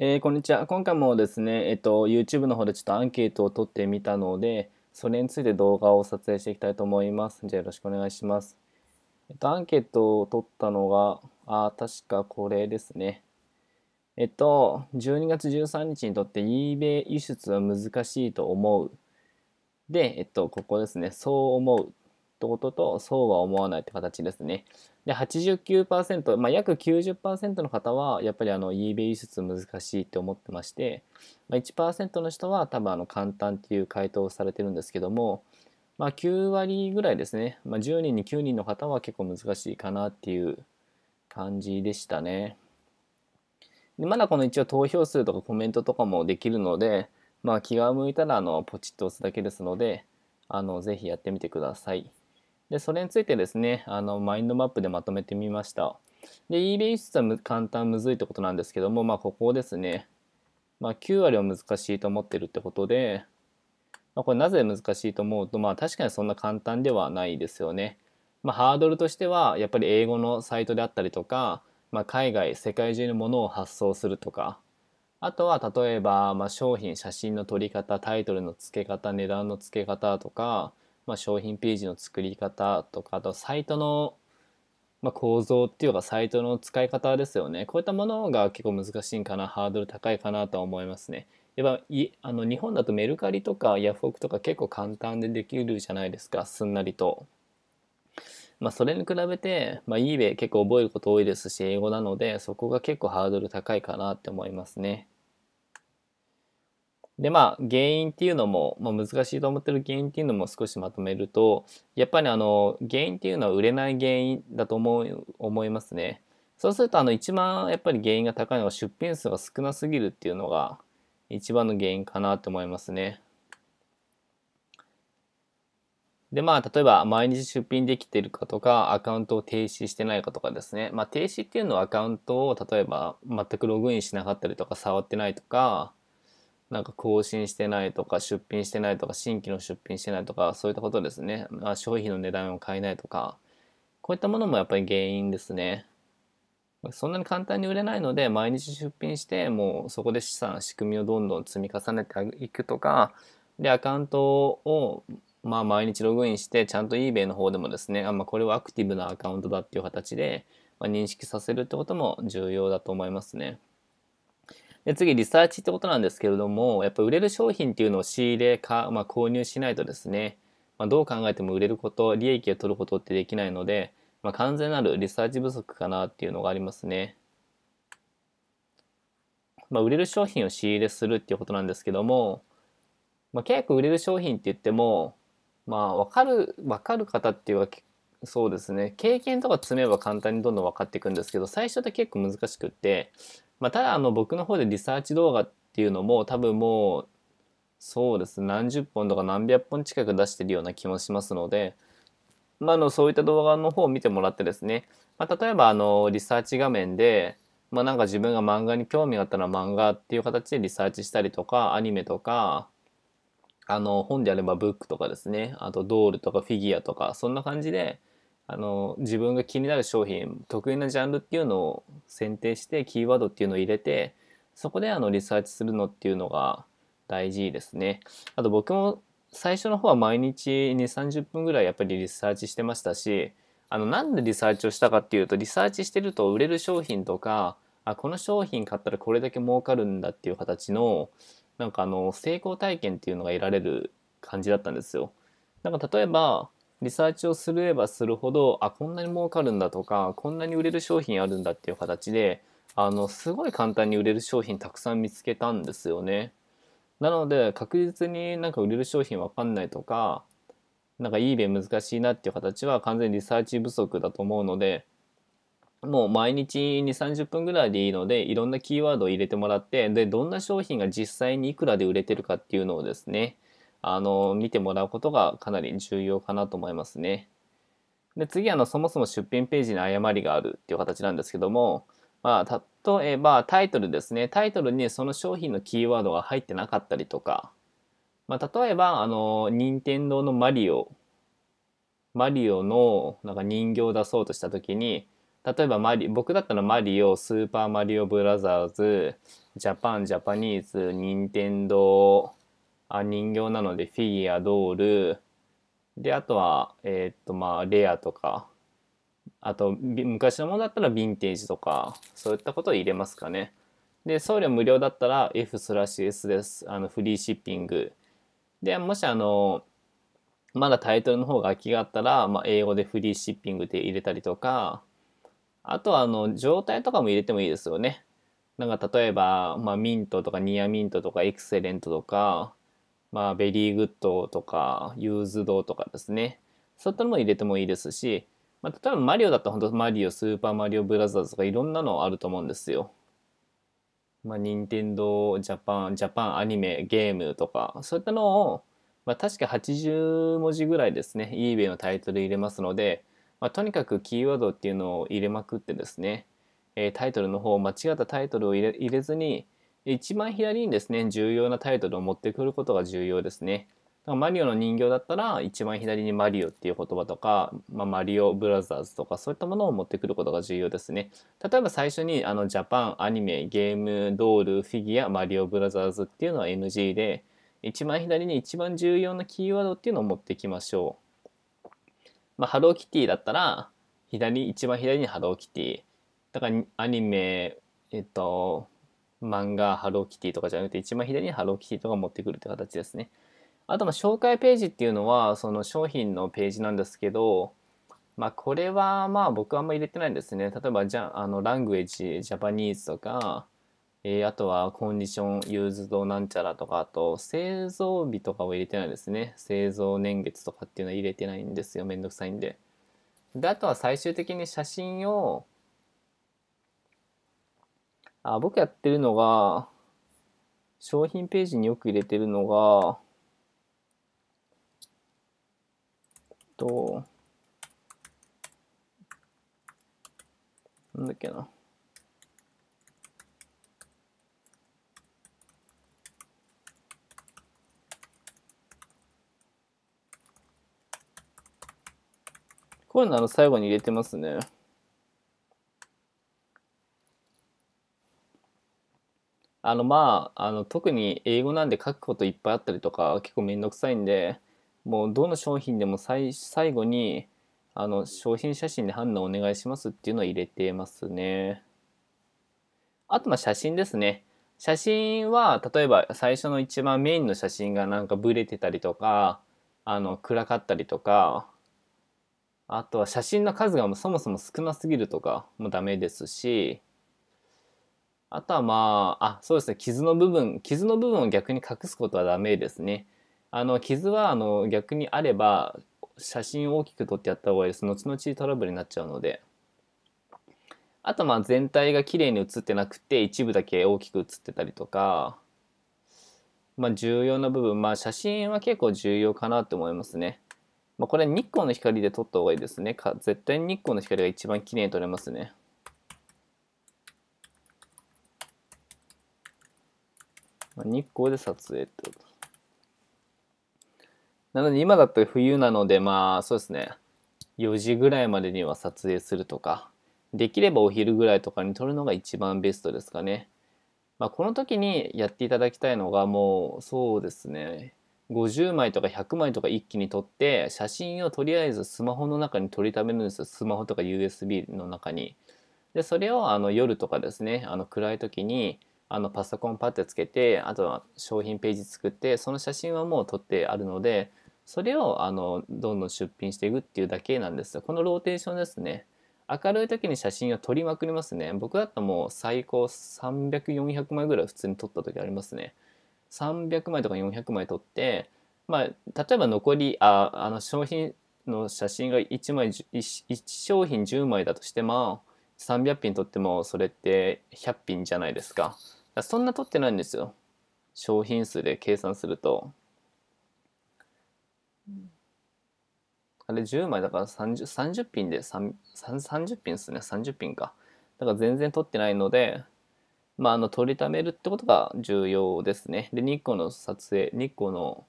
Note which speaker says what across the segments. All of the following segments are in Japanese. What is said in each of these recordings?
Speaker 1: えー、こんにちは。今回もですね、えっと、YouTube の方でちょっとアンケートを取ってみたので、それについて動画を撮影していきたいと思います。じゃあよろしくお願いします。えっと、アンケートを取ったのが、あ、確かこれですね。えっと、12月13日にとって eBay 輸出は難しいと思う。で、えっと、ここですね。そう思うってことと、そうは思わないって形ですね。で89%、まあ、約90%の方はやっぱりあの eBay 輸出難しいって思ってまして、まあ、1%の人は多分あの簡単っていう回答をされてるんですけども、まあ、9割ぐらいですね、まあ、10人に9人の方は結構難しいかなっていう感じでしたね。でまだこの一応投票数とかコメントとかもできるので、まあ、気が向いたらあのポチッと押すだけですのであのぜひやってみてください。で、それについてですね、あの、マインドマップでまとめてみました。で、eBay 輸出は簡単むずいってことなんですけども、まあ、ここをですね、まあ、9割は難しいと思ってるってことで、まあ、これなぜ難しいと思うと、まあ、確かにそんな簡単ではないですよね。まあ、ハードルとしては、やっぱり英語のサイトであったりとか、まあ、海外、世界中のものを発送するとか、あとは例えば、まあ、商品、写真の撮り方、タイトルの付け方、値段の付け方とか、まあ、商品ページの作り方とかあとサイトの、まあ、構造っていうかサイトの使い方ですよねこういったものが結構難しいんかなハードル高いかなとは思いますねやっぱいあの日本だとメルカリとかヤフオクとか結構簡単でできるじゃないですかすんなりと。まあ、それに比べて、まあ、eBay 結構覚えること多いですし英語なのでそこが結構ハードル高いかなって思いますね。でまあ原因っていうのも、まあ、難しいと思ってる原因っていうのも少しまとめるとやっぱりあの原因っていうのは売れない原因だと思う思いますね。そうするとあの一番やっぱり原因が高いのは出品数が少なすぎるっていうのが一番の原因かなと思いますね。でまあ例えば毎日出品できてるかとかアカウントを停止してないかとかですね。まあ停止っていうのはアカウントを例えば全くログインしなかったりとか触ってないとかなんか更新してないとか、出品してないとか、新規の出品してないとか、そういったことですね。まあ、商品の値段を変えないとか、こういったものもやっぱり原因ですね。そんなに簡単に売れないので、毎日出品して、もうそこで資産、仕組みをどんどん積み重ねていくとか、で、アカウントを、まあ、毎日ログインして、ちゃんと eBay の方でもですね、あまあ、これはアクティブなアカウントだっていう形で、まあ、認識させるってことも重要だと思いますね。で次、リサーチってことなんですけれども、やっぱ売れる商品っていうのを仕入れか、まあ、購入しないとですね、まあ、どう考えても売れること、利益を取ることってできないので、まあ、完全なるリサーチ不足かなっていうのがありますね。まあ、売れる商品を仕入れするっていうことなんですけども、まあ、結構売れる商品って言っても、まあ、分かる分かる方っていうけそうですね経験とか積めば簡単にどんどん分かっていくんですけど最初って結構難しくってまあ、ただあの僕の方でリサーチ動画っていうのも多分もうそうです何十本とか何百本近く出してるような気もしますので、まあ、のそういった動画の方を見てもらってですね、まあ、例えばあのリサーチ画面で、まあ、なんか自分が漫画に興味があったら漫画っていう形でリサーチしたりとかアニメとかあの本であればブックとかですねあとドールとかフィギュアとかそんな感じであの自分が気になる商品得意なジャンルっていうのを選定してキーワードっていうのを入れてそこであのリサーチするのっていうのが大事ですね。あと僕も最初の方は毎日2 30分ぐらいやっぱりリサーチしてましたしあのなんでリサーチをしたかっていうとリサーチしてると売れる商品とかあこの商品買ったらこれだけ儲かるんだっていう形のなんかあの成功体験っていうのが得られる感じだったんですよ。なんか例えばリサーチをすればするほどあこんなに儲かるんだとかこんなに売れる商品あるんだっていう形であのすごい簡単に売れる商品たくさん見つけたんですよね。なので確実になんか売れる商品わかんないとかなんか eBay 難しいなっていう形は完全にリサーチ不足だと思うのでもう毎日2、30分ぐらいでいいのでいろんなキーワードを入れてもらってでどんな商品が実際にいくらで売れてるかっていうのをですねあの、見てもらうことがかなり重要かなと思いますね。で、次、あの、そもそも出品ページに誤りがあるっていう形なんですけども、まあ、例えばタイトルですね。タイトルにその商品のキーワードが入ってなかったりとか、まあ、例えば、あの、任天堂のマリオ、マリオのなんか人形を出そうとした時に、例えばマリ僕だったらマリオ、スーパーマリオブラザーズ、ジャパン、ジャパニーズ、任天堂、あ人形なのでフィギュア、ドール、で、あとは、えっ、と、まあ、レアとか、あと、昔のものだったらヴィンテージとか、そういったことを入れますかね。で、送料無料だったら F スラッシュ S です。あの、フリーシッピング。で、もしあの、まだタイトルの方が空きがあったら、まあ、英語でフリーシッピングで入れたりとか、あとはあの、状態とかも入れてもいいですよね。なんか例えば、まあ、ミントとかニアミントとかエクセレントとか、まあ、ベリーグッドとか、ユーズドとかですね。そういったのも入れてもいいですし、まあ、例えばマリオだったら本当マリオ、スーパーマリオブラザーズとかいろんなのあると思うんですよ。まあ、任天堂ジャパン、ジャパンアニメ、ゲームとか、そういったのを、まあ、確か80文字ぐらいですね、eBay のタイトル入れますので、まあ、とにかくキーワードっていうのを入れまくってですね、えー、タイトルの方、間違ったタイトルを入れ入れずに、一番左にですね、重要なタイトルを持ってくることが重要ですね。マリオの人形だったら一番左にマリオっていう言葉とか、まあ、マリオブラザーズとかそういったものを持ってくることが重要ですね。例えば最初にあのジャパン、アニメ、ゲーム、ドール、フィギュア、マリオブラザーズっていうのは NG で一番左に一番重要なキーワードっていうのを持ってきましょう。まあ、ハローキティだったら左一番左にハローキティだからアニメ、えっと、漫画ハローキティとかじゃなくて一番左にハローキティとか持ってくるって形ですね。あとま紹介ページっていうのはその商品のページなんですけど、まあ、これはまあ僕はあんま入れてないんですね。例えばじゃあのラングエッジジャパニーズとか、えー、あとはコンディションユーズドなんちゃらとかあと製造日とかを入れてないですね。製造年月とかっていうのは入れてないんですよ。めんどくさいんで。であとは最終的に写真をあ僕やってるのが、商品ページによく入れてるのが、と、なんだっけな。こういうのあの最後に入れてますね。あのまあ、あの特に英語なんで書くこといっぱいあったりとか結構めんどくさいんでもうどの商品でも最最後にあの商品写真で判断お願いしますっていうのを入れてますね。あとまあ写真ですね。写真は例えば最初の一番メインの写真がなんかブレてたりとかあの暗かったりとかあとは写真の数がもうそもそも少なすぎるとかもダメですしあとはまあ、あ、そうですね、傷の部分、傷の部分を逆に隠すことはダメですね。あの、傷はあの逆にあれば、写真を大きく撮ってやった方がいいです。後々トラブルになっちゃうので。あとまあ全体が綺麗に写ってなくて、一部だけ大きく写ってたりとか、まあ重要な部分、まあ写真は結構重要かなと思いますね。まあ、これ日光の光で撮った方がいいですね。か絶対に日光の光が一番綺麗に撮れますね。日光で撮影ってこと。なので今だって冬なのでまあそうですね4時ぐらいまでには撮影するとかできればお昼ぐらいとかに撮るのが一番ベストですかね。まあ、この時にやっていただきたいのがもうそうですね50枚とか100枚とか一気に撮って写真をとりあえずスマホの中に撮りためるんですよスマホとか USB の中に。でそれをあの夜とかですねあの暗い時にあのパソコンパッてつけてあとは商品ページ作ってその写真はもう撮ってあるのでそれをあのどんどん出品していくっていうだけなんですこのローテーションですね明るい時に写真を撮りまくりますね僕だったらもう最高300400枚ぐらい普通に撮った時ありますね300枚とか400枚撮ってまあ例えば残りああの商品の写真が1枚 1, 1商品10枚だとしても300品撮ってもそれって100品じゃないですかそんな取ってないんですよ。商品数で計算すると。あれ10枚だから 30, 30品で3 30品ですね。30品か。だから全然取ってないので、まあ、あの、取りためるってことが重要ですね。で、日光の撮影、日光の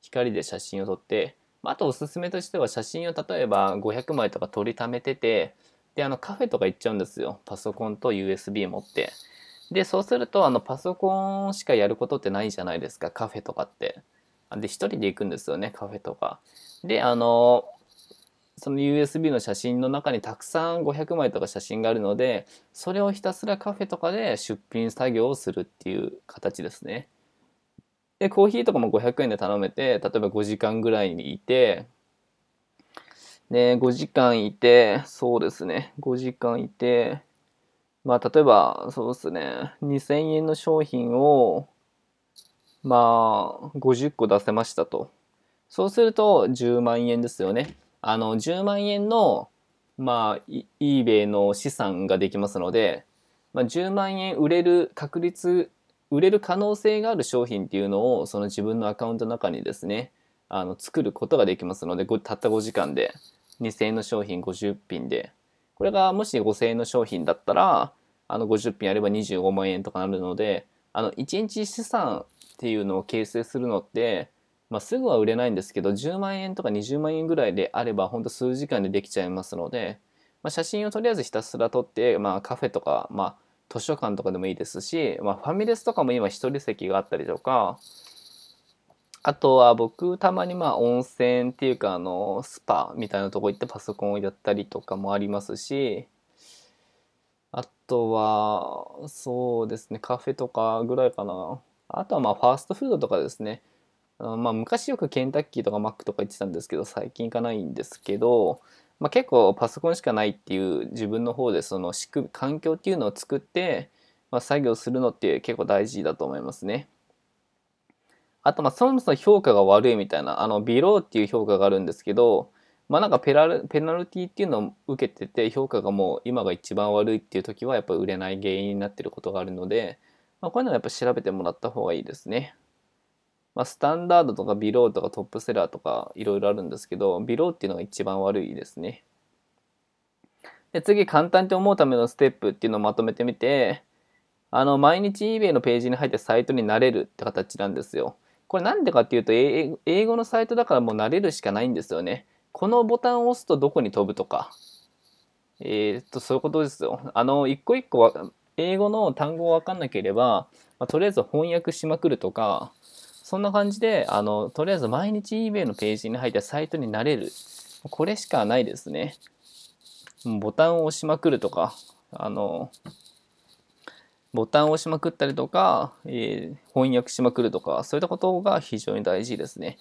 Speaker 1: 光で写真を撮って、あとおすすめとしては写真を例えば500枚とか撮りためてて、で、あの、カフェとか行っちゃうんですよ。パソコンと USB 持って。で、そうすると、あの、パソコンしかやることってないじゃないですか、カフェとかって。で、一人で行くんですよね、カフェとか。で、あの、その USB の写真の中にたくさん500枚とか写真があるので、それをひたすらカフェとかで出品作業をするっていう形ですね。で、コーヒーとかも500円で頼めて、例えば5時間ぐらいにいて、で、5時間いて、そうですね、5時間いて、まあ、例えば、そうですね、2000円の商品を、まあ、50個出せましたと。そうすると、10万円ですよね。あの、10万円の、まあ、eBay の資産ができますので、まあ、10万円売れる確率、売れる可能性がある商品っていうのを、その自分のアカウントの中にですね、あの作ることができますので、たった5時間で、2000円の商品50品でこれがもし5000円の商品だったら、あの50品やれば25万円とかなるので、あの1日資産っていうのを形成するのって、まあ、すぐは売れないんですけど、10万円とか20万円ぐらいであれば、ほんと数時間でできちゃいますので、まあ、写真をとりあえずひたすら撮って、まあ、カフェとか、まあ、図書館とかでもいいですし、まあ、ファミレスとかも今一人席があったりとか、あとは僕たまにまあ温泉っていうかあのスパみたいなとこ行ってパソコンをやったりとかもありますしあとはそうですねカフェとかぐらいかなあとはまあファーストフードとかですねまあ昔よくケンタッキーとかマックとか行ってたんですけど最近行かないんですけどまあ、結構パソコンしかないっていう自分の方でその仕組み環境っていうのを作って、まあ、作業するのって結構大事だと思いますね。あと、まあ、そもそも評価が悪いみたいな、あの、ビローっていう評価があるんですけど、まあ、なんかペラルペナルティっていうのを受けてて、評価がもう今が一番悪いっていう時は、やっぱ売れない原因になってることがあるので、まあ、こういうのはやっぱ調べてもらった方がいいですね。まあ、スタンダードとかビローとかトップセラーとかいろいろあるんですけど、ビローっていうのが一番悪いですね。で次、簡単って思うためのステップっていうのをまとめてみて、あの、毎日 eBay のページに入ってサイトになれるって形なんですよ。これなんでかっていうと、英語のサイトだからもう慣れるしかないんですよね。このボタンを押すとどこに飛ぶとか。えー、っと、そういうことですよ。あの、一個一個英語の単語を分かんなければ、まあ、とりあえず翻訳しまくるとか、そんな感じで、あの、とりあえず毎日 eBay のページに入ったサイトになれる。これしかないですね。ボタンを押しまくるとか、あの、ボタンを押しまくったりとか、えー、翻訳しまくるとか、そういったことが非常に大事ですね。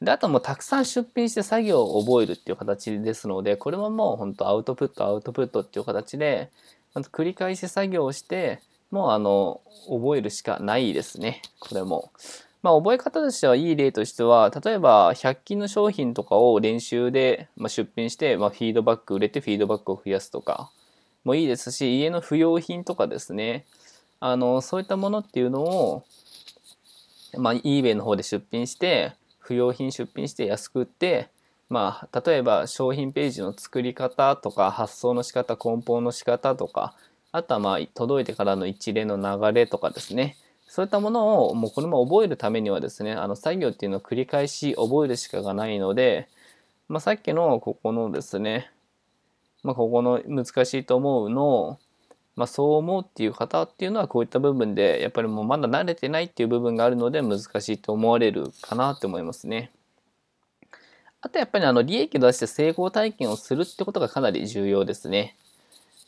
Speaker 1: で、あともうたくさん出品して作業を覚えるっていう形ですので、これはもう本当アウトプットアウトプットっていう形で、繰り返し作業をして、もうあの、覚えるしかないですね。これも。まあ、覚え方としてはいい例としては、例えば100均の商品とかを練習で、ま出品して、まあ、フィードバック、売れてフィードバックを増やすとかもいいですし、家の不用品とかですね、あのそういったものっていうのを、まあ、eBay の方で出品して不要品出品して安く売ってまあ、例えば商品ページの作り方とか発送の仕方梱包の仕方とかあとはまあ届いてからの一連の流れとかですねそういったものをもうこれも覚えるためにはですねあの作業っていうのを繰り返し覚えるしかがないので、まあ、さっきのここのですね、まあ、ここの難しいと思うのまあ、そう思うっていう方っていうのはこういった部分でやっぱりもうまだ慣れてないっていう部分があるので難しいと思われるかなと思いますね。あとやっぱりあの利益を出して成功体験をするってことがかなり重要ですね。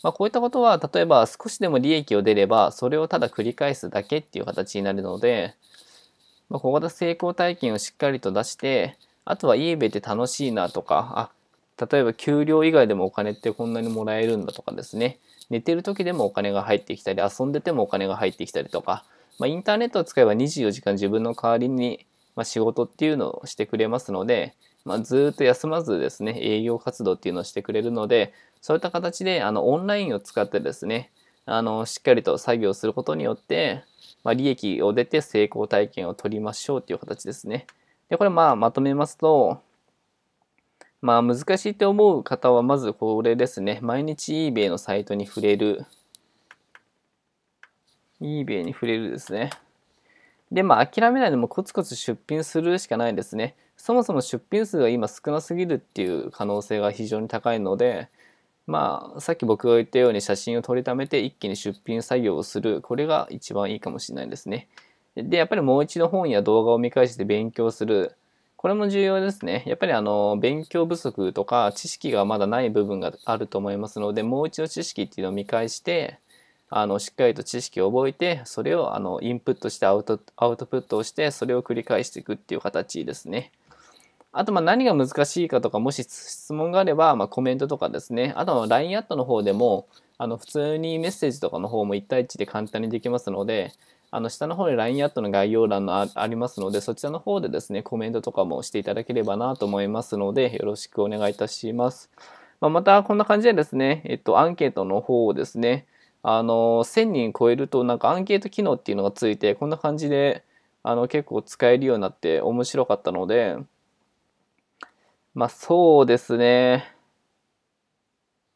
Speaker 1: まあ、こういったことは例えば少しでも利益を出ればそれをただ繰り返すだけっていう形になるので、まあ、ここで成功体験をしっかりと出してあとはイーベって楽しいなとかあ例えば給料以外でもお金ってこんなにもらえるんだとかですね寝てる時でもお金が入ってきたり、遊んでてもお金が入ってきたりとか、まあ、インターネットを使えば24時間自分の代わりに、まあ、仕事っていうのをしてくれますので、まあ、ずっと休まずですね、営業活動っていうのをしてくれるので、そういった形で、あの、オンラインを使ってですね、あの、しっかりと作業することによって、まあ、利益を出て成功体験を取りましょうっていう形ですね。で、これまあまとめますと、まあ難しいと思う方はまずこれですね。毎日 eBay のサイトに触れる。eBay に触れるですね。で、まあ諦めないでもコツコツ出品するしかないですね。そもそも出品数が今少なすぎるっていう可能性が非常に高いので、まあさっき僕が言ったように写真を撮りためて一気に出品作業をする。これが一番いいかもしれないですね。で、やっぱりもう一度本や動画を見返して勉強する。これも重要ですね。やっぱりあの、勉強不足とか知識がまだない部分があると思いますので、もう一度知識っていうのを見返して、あの、しっかりと知識を覚えて、それをあの、インプットしてアウト、アウトプットをして、それを繰り返していくっていう形ですね。あと、ま、何が難しいかとか、もし質問があれば、ま、コメントとかですね。あと、LINE アットの方でも、あの、普通にメッセージとかの方も1対1で簡単にできますので、あの下の方に LINE アットの概要欄のあありますのでそちらの方でですねコメントとかもしていただければなと思いますのでよろしくお願いいたします。まあ、またこんな感じでですね、えっと、アンケートの方をですねあの1000人超えるとなんかアンケート機能っていうのがついてこんな感じであの結構使えるようになって面白かったのでまあそうですね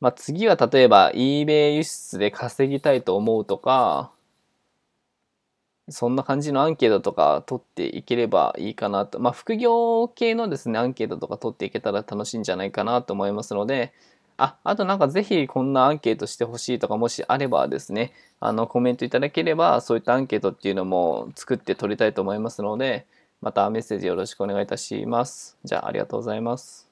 Speaker 1: まあ次は例えば eBay 輸出で稼ぎたいと思うとかそんな感じのアンケートとか取っていければいいかなと。まあ、副業系のですね、アンケートとか取っていけたら楽しいんじゃないかなと思いますので、あ、あとなんかぜひこんなアンケートしてほしいとかもしあればですね、あのコメントいただければそういったアンケートっていうのも作って取りたいと思いますので、またメッセージよろしくお願いいたします。じゃあありがとうございます。